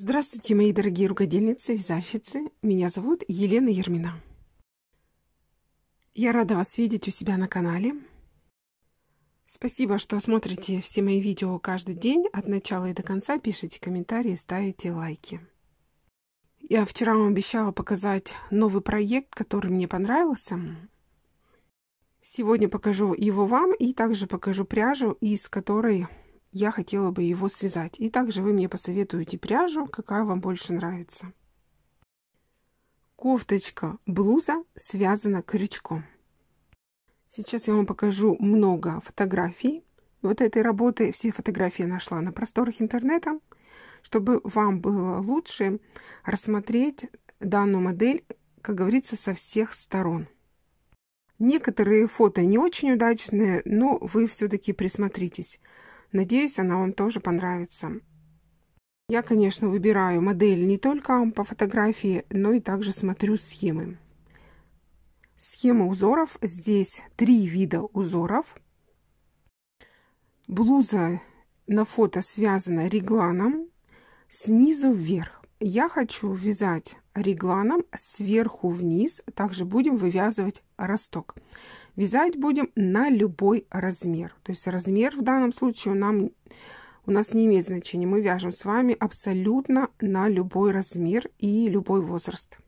Здравствуйте, мои дорогие рукодельницы, вязальщицы. Меня зовут Елена Ермина. Я рада вас видеть у себя на канале. Спасибо, что смотрите все мои видео каждый день, от начала и до конца, пишите комментарии, ставите лайки. Я вчера вам обещала показать новый проект, который мне понравился. Сегодня покажу его вам и также покажу пряжу, из которой я хотела бы его связать. И также вы мне посоветуете пряжу, какая вам больше нравится. Кофточка блуза связана крючком. Сейчас я вам покажу много фотографий вот этой работы. Все фотографии нашла на просторах интернета, чтобы вам было лучше рассмотреть данную модель, как говорится, со всех сторон. Некоторые фото не очень удачные, но вы все-таки присмотритесь. Надеюсь, она вам тоже понравится. Я, конечно, выбираю модель не только по фотографии, но и также смотрю схемы. Схема узоров. Здесь три вида узоров. Блуза на фото связана регланом снизу вверх я хочу вязать регланом сверху вниз. Также будем вывязывать росток. Вязать будем на любой размер. То есть размер в данном случае нам, у нас не имеет значения. Мы вяжем с вами абсолютно на любой размер и любой возраст.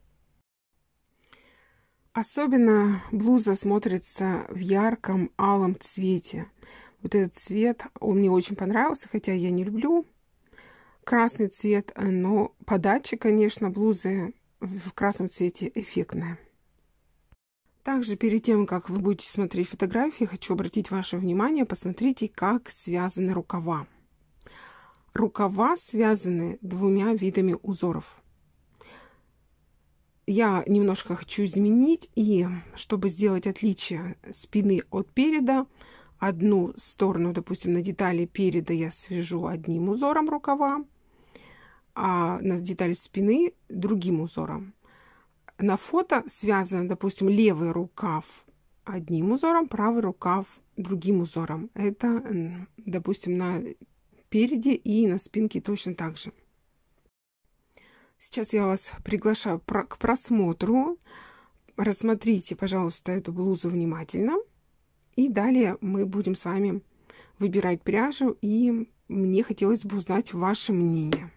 Особенно блуза смотрится в ярком алом цвете. Вот этот цвет, он мне очень понравился, хотя я не люблю Красный цвет, э, но подача, конечно, блузы в красном цвете эффектная. Также перед тем, как вы будете смотреть фотографии, хочу обратить ваше внимание, посмотрите, как связаны рукава. Рукава связаны двумя видами узоров. Я немножко хочу изменить, и чтобы сделать отличие спины от переда, одну сторону, допустим, на детали переда я свяжу одним узором рукава, а на детали спины другим узором. На фото связан, допустим, левый рукав одним узором, правый рукав другим узором. Это, допустим, на переде и на спинке точно так же. Сейчас я вас приглашаю к просмотру. Рассмотрите, пожалуйста, эту блузу внимательно. И далее мы будем с вами выбирать пряжу, и мне хотелось бы узнать ваше мнение.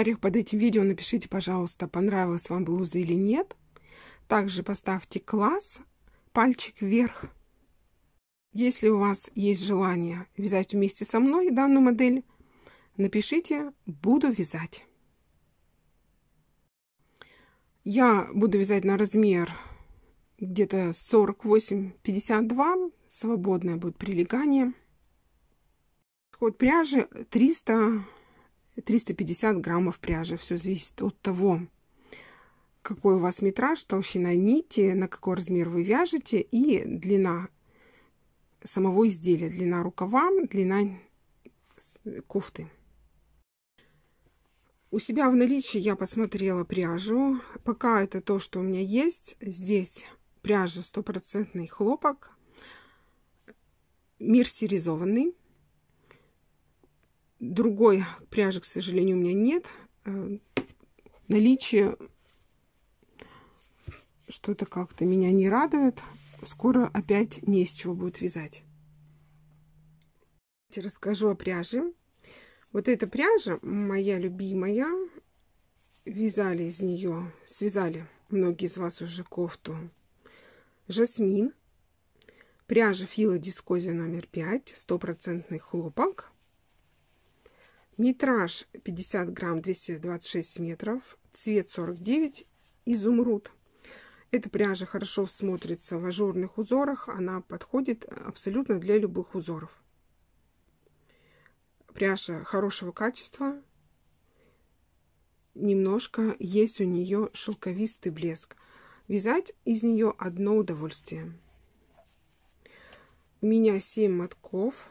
комментариях под этим видео напишите, пожалуйста, понравилась вам блуза или нет. Также поставьте класс, пальчик вверх. Если у вас есть желание вязать вместе со мной данную модель, напишите «Буду вязать». Я буду вязать на размер где-то 48-52, свободное будет прилегание. Ход пряжи 300 350 граммов пряжи. Все зависит от того, какой у вас метраж, толщина нити, на какой размер вы вяжете и длина самого изделия, длина рукава, длина кофты. У себя в наличии я посмотрела пряжу. Пока это то, что у меня есть. Здесь пряжа стопроцентный хлопок. Мир сиризованный другой пряжи, к сожалению, у меня нет. Э, наличие что-то как-то меня не радует. Скоро опять не из чего будет вязать. Расскажу о пряже. Вот эта пряжа моя любимая. Вязали из нее, связали многие из вас уже кофту жасмин. Пряжа Фила Дискози номер 5, стопроцентный хлопок. Метраж 50 грамм 226 метров, цвет 49, изумруд. Эта пряжа хорошо смотрится в ажурных узорах, она подходит абсолютно для любых узоров. Пряжа хорошего качества, немножко есть у нее шелковистый блеск. Вязать из нее одно удовольствие. У меня 7 мотков,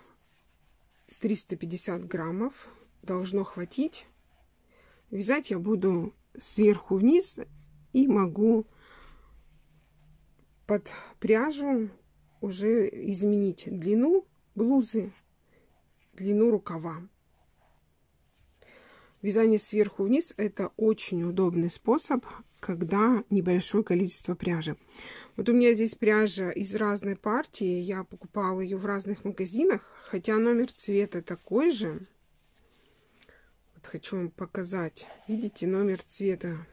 350 граммов должно хватить. Вязать я буду сверху вниз и могу под пряжу уже изменить длину блузы, длину рукава. Вязание сверху вниз – это очень удобный способ, когда небольшое количество пряжи. Вот у меня здесь пряжа из разной партии, я покупала ее в разных магазинах, хотя номер цвета такой же – хочу вам показать. Видите, номер цвета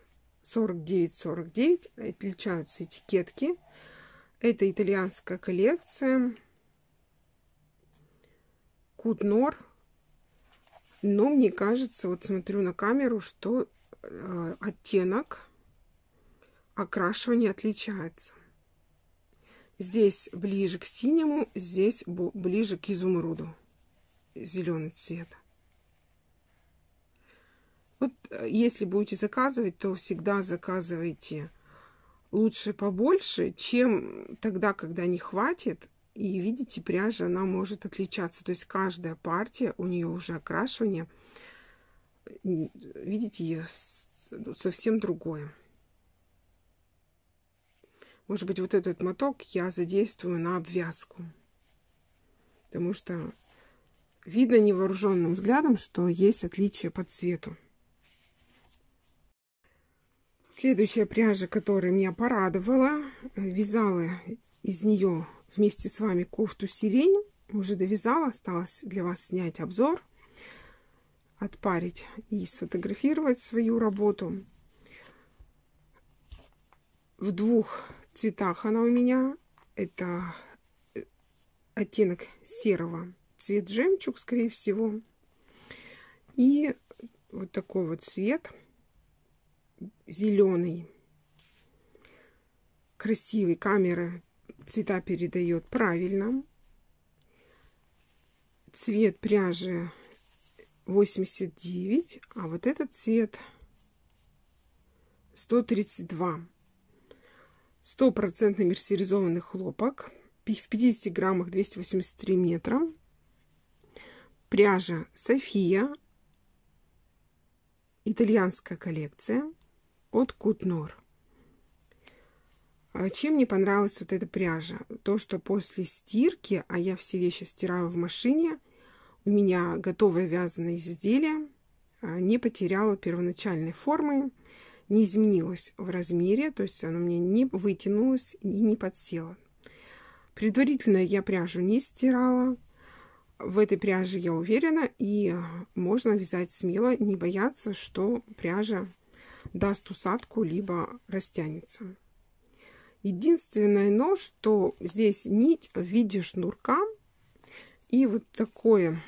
49-49. Отличаются этикетки. Это итальянская коллекция. Кутнор. Но мне кажется, вот смотрю на камеру, что э, оттенок окрашивания отличается. Здесь ближе к синему, здесь ближе к изумруду. Зеленый цвет. Вот э, если будете заказывать, то всегда заказывайте лучше побольше, чем тогда, когда не хватит. И видите, пряжа, она может отличаться. То есть каждая партия, у нее уже окрашивание, видите, ее ну, совсем другое. Может быть, вот этот моток я задействую на обвязку. Потому что видно невооруженным взглядом, что есть отличие по цвету. Следующая пряжа, которая меня порадовала, э, вязала из нее вместе с вами кофту сирень. Уже довязала, осталось для вас снять обзор, отпарить и сфотографировать свою работу. В двух цветах она у меня. Это э, оттенок серого, цвет жемчуг, скорее всего. И вот такой вот цвет – зеленый. Красивый. Камера цвета передает правильно. Цвет пряжи 89, а вот этот цвет 132. Стопроцентный мерсеризованный хлопок. В 50 граммах 283 метра. Пряжа София. Итальянская коллекция от Кутнор. А чем мне понравилась вот эта пряжа? То, что после стирки, а я все вещи стираю в машине, у меня готовое вязаное изделие а, не потеряло первоначальной формы, не изменилось в размере, то есть оно мне не вытянулось и не подсело. Предварительно я пряжу не стирала. В этой пряже я уверена, и можно вязать смело, не бояться, что пряжа даст усадку, либо растянется. Единственное но, что здесь нить в виде шнурка и вот такое,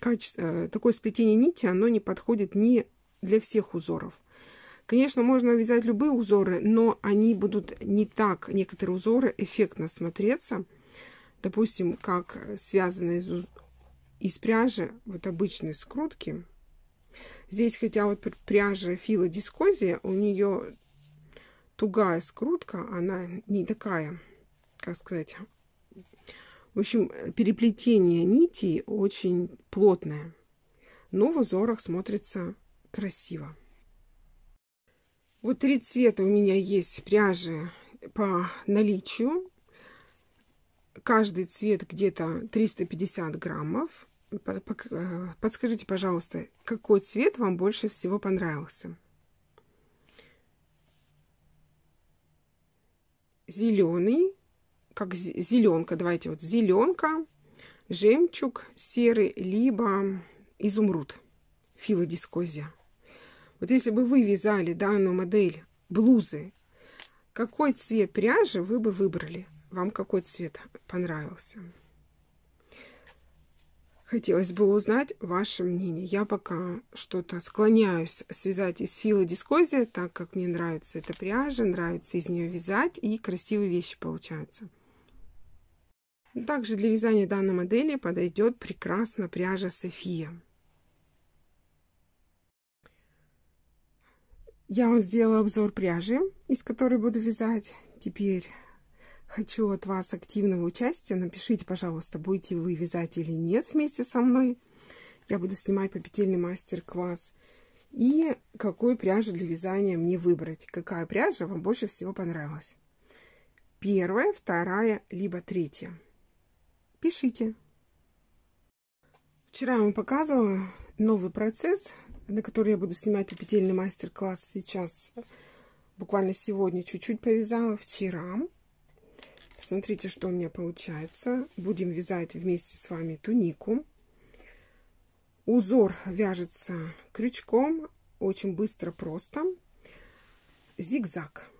качество, э, такое сплетение нити, оно не подходит ни для всех узоров. Конечно, можно вязать любые узоры, но они будут не так, некоторые узоры, эффектно смотреться. Допустим, как связанные из, из пряжи, вот обычные скрутки – Здесь, хотя вот пряжа Фила Дискозия, у нее тугая скрутка, она не такая, как сказать, в общем, переплетение нитей очень плотное, но в узорах смотрится красиво. Вот три цвета у меня есть пряжи по наличию. Каждый цвет где-то 350 граммов. Э, подскажите, пожалуйста, какой цвет вам больше всего понравился? Зеленый, как зеленка, давайте вот зеленка, жемчуг серый, либо изумруд, филодискозия. Вот если бы вы вязали данную модель блузы, какой цвет пряжи вы бы выбрали? Вам какой цвет понравился? Хотелось бы узнать ваше мнение. Я пока что-то склоняюсь связать из фила дискозия, так как мне нравится эта пряжа, нравится из нее вязать и красивые вещи получаются. Также для вязания данной модели подойдет прекрасно пряжа София. Я вам сделала обзор пряжи, из которой буду вязать. Теперь Хочу от вас активного участия. Напишите, пожалуйста, будете вы вязать или нет вместе со мной. Я буду снимать попетельный мастер-класс. И какую пряжу для вязания мне выбрать. Какая пряжа вам больше всего понравилась. Первая, вторая, либо третья. Пишите. Вчера я вам показывала новый процесс, на который я буду снимать петельный мастер-класс сейчас. Буквально сегодня чуть-чуть повязала, вчера. Смотрите, что у меня получается. Будем вязать вместе с вами тунику. Узор вяжется крючком, очень быстро, просто. Зигзаг.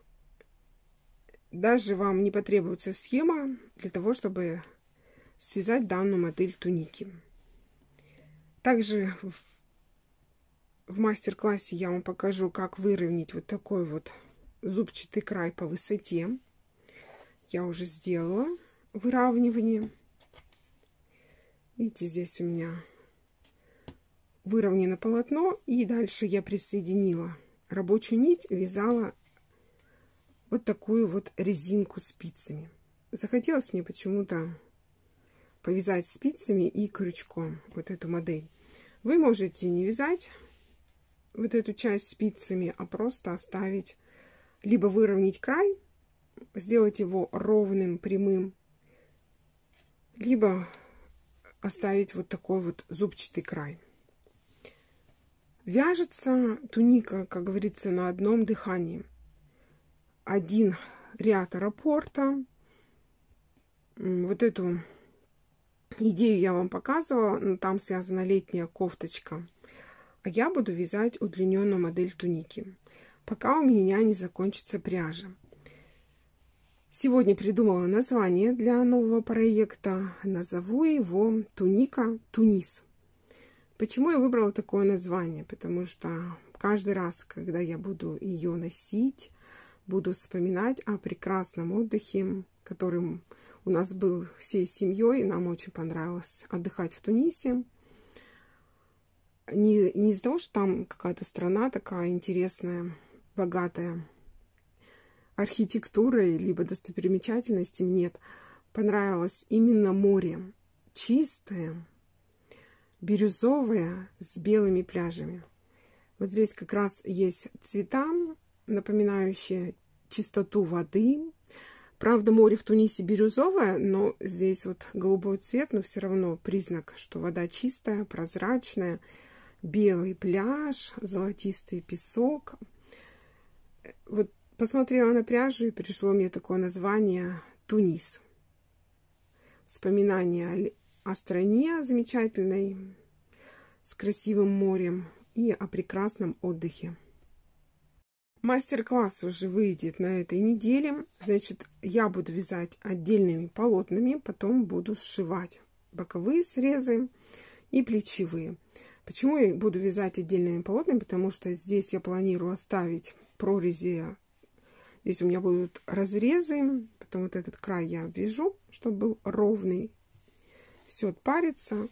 Даже вам не потребуется схема для того, чтобы связать данную модель туники. Также в мастер-классе я вам покажу, как выровнять вот такой вот зубчатый край по высоте я уже сделала выравнивание. Видите, здесь у меня выровнено полотно. И дальше я присоединила рабочую нить, вязала вот такую вот резинку спицами. Захотелось мне почему-то повязать спицами и крючком вот эту модель. Вы можете не вязать вот эту часть спицами, а просто оставить, либо выровнять край, сделать его ровным, прямым, либо оставить вот такой вот зубчатый край. Вяжется туника, как говорится, на одном дыхании. Один ряд рапорта. Вот эту идею я вам показывала, но там связана летняя кофточка. А я буду вязать удлиненную модель туники, пока у меня не закончится пряжа. Сегодня придумала название для нового проекта. Назову его «Туника Тунис». Почему я выбрала такое название? Потому что каждый раз, когда я буду ее носить, буду вспоминать о прекрасном отдыхе, которым у нас был всей семьей. Нам очень понравилось отдыхать в Тунисе. Не, не из-за того, что там какая-то страна такая интересная, богатая, архитектурой, либо достопримечательностями. Нет, понравилось именно море. Чистое, бирюзовое, с белыми пляжами. Вот здесь как раз есть цвета, напоминающие чистоту воды. Правда, море в Тунисе бирюзовое, но здесь вот голубой цвет, но все равно признак, что вода чистая, прозрачная. Белый пляж, золотистый песок. Вот Посмотрела на пряжу и пришло мне такое название «Тунис». Вспоминание о стране замечательной, с красивым морем и о прекрасном отдыхе. Мастер-класс уже выйдет на этой неделе. Значит, я буду вязать отдельными полотнами, потом буду сшивать боковые срезы и плечевые. Почему я буду вязать отдельными полотнами? Потому что здесь я планирую оставить прорези Здесь у меня будут разрезы, потом вот этот край я обвяжу, чтобы был ровный. Все отпарится,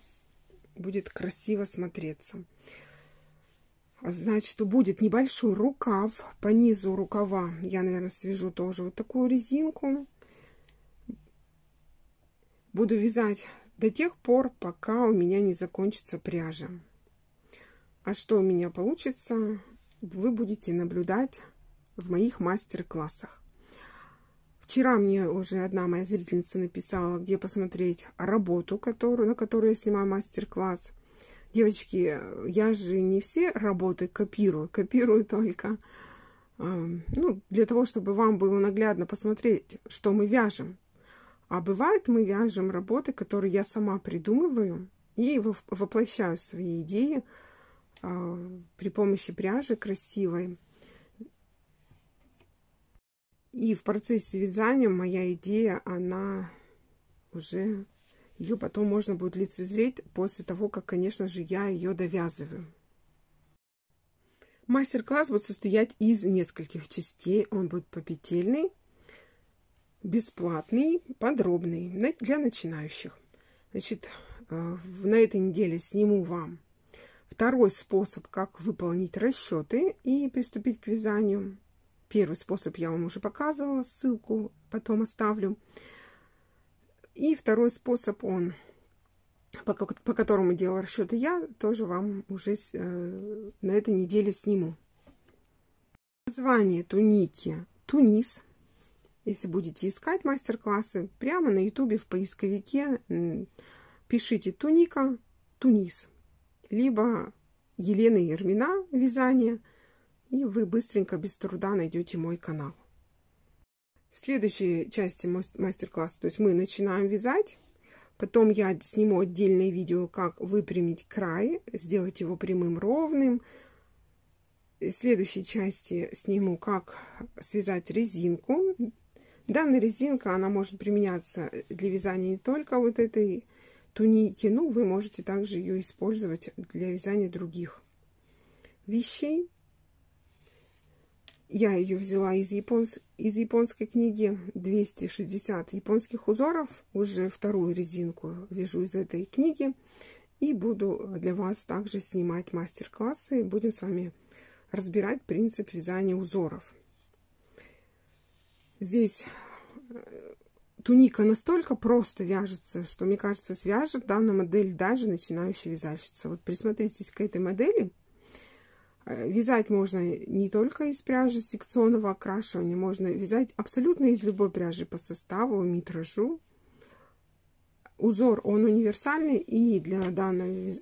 будет красиво смотреться. А значит, будет небольшой рукав. По низу рукава я, наверное, свяжу тоже вот такую резинку. Буду вязать до тех пор, пока у меня не закончится пряжа. А что у меня получится, вы будете наблюдать в моих мастер-классах. Вчера мне уже одна моя зрительница написала, где посмотреть работу, которую, на которую я снимаю мастер-класс. Девочки, я же не все работы копирую, копирую только эм, ну, для того, чтобы вам было наглядно посмотреть, что мы вяжем. А бывает, мы вяжем работы, которые я сама придумываю и воплощаю свои идеи э, при помощи пряжи красивой. И в процессе вязания моя идея, она уже... Ее потом можно будет лицезреть после того, как, конечно же, я ее довязываю. Мастер-класс будет состоять из нескольких частей. Он будет попетельный, бесплатный, подробный, для начинающих. Значит, э, на этой неделе сниму вам второй способ, как выполнить расчеты и приступить к вязанию. Первый способ я вам уже показывала, ссылку потом оставлю. И второй способ, он по, по которому делала расчеты я, тоже вам уже э, на этой неделе сниму. Название туники Тунис. Если будете искать мастер-классы, прямо на ютубе в поисковике пишите туника Тунис, либо Елена Ермина вязание – и вы быстренько, без труда найдете мой канал. В следующей части мастер-класса, то есть мы начинаем вязать, потом я сниму отдельное видео, как выпрямить край, сделать его прямым, ровным. В следующей части сниму, как связать резинку. Данная резинка, она может применяться для вязания не только вот этой туники, но вы можете также ее использовать для вязания других вещей. Я ее взяла из, японс... из японской книги 260 японских узоров. Уже вторую резинку вяжу из этой книги. И буду для вас также снимать мастер-классы. Будем с вами разбирать принцип вязания узоров. Здесь э, туника настолько просто вяжется, что, мне кажется, свяжет данная модель даже начинающая вязальщица. Вот присмотритесь к этой модели – Э, вязать можно не только из пряжи секционного окрашивания, можно вязать абсолютно из любой пряжи по составу, митражу. Узор, он универсальный, и для данного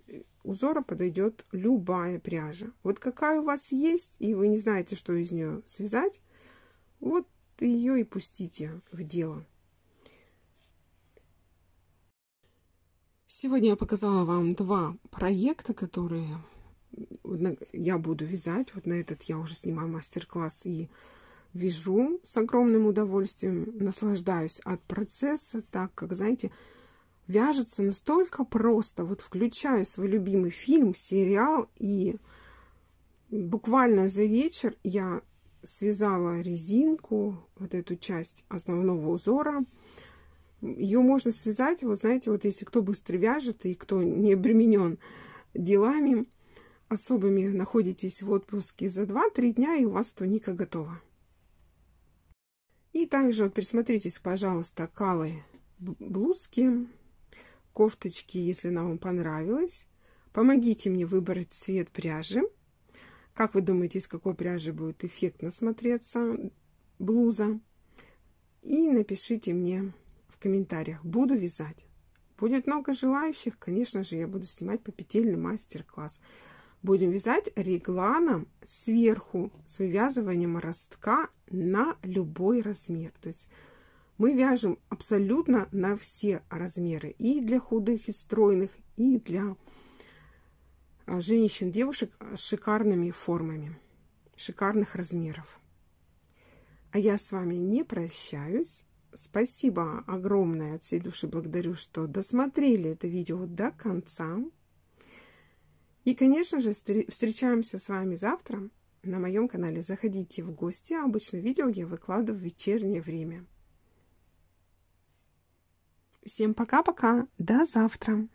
узора подойдет любая пряжа. Вот какая у вас есть, и вы не знаете, что из нее связать, вот ее и пустите в дело. Сегодня я показала вам два проекта, которые я буду вязать, вот на этот я уже снимаю мастер-класс и вяжу с огромным удовольствием, наслаждаюсь от процесса, так как, знаете, вяжется настолько просто. Вот включаю свой любимый фильм, сериал, и буквально за вечер я связала резинку, вот эту часть основного узора. Ее можно связать, вот знаете, вот если кто быстро вяжет и кто не обременен делами, особыми находитесь в отпуске за 2-3 дня, и у вас туника готова. И также вот присмотритесь, пожалуйста, калы блузки, кофточки, если она вам понравилась. Помогите мне выбрать цвет пряжи. Как вы думаете, из какой пряжи будет эффектно смотреться блуза? И напишите мне в комментариях. Буду вязать. Будет много желающих, конечно же, я буду снимать по петельный мастер-класс будем вязать регланом сверху с вывязыванием ростка на любой размер. То есть мы вяжем абсолютно на все размеры. И для худых, и стройных, и для а, женщин, девушек с шикарными формами, шикарных размеров. А я с вами не прощаюсь. Спасибо огромное от всей души благодарю, что досмотрели это видео до конца. И, конечно же, встречаемся с вами завтра на моем канале. Заходите в гости. Обычно видео я выкладываю в вечернее время. Всем пока-пока. До завтра.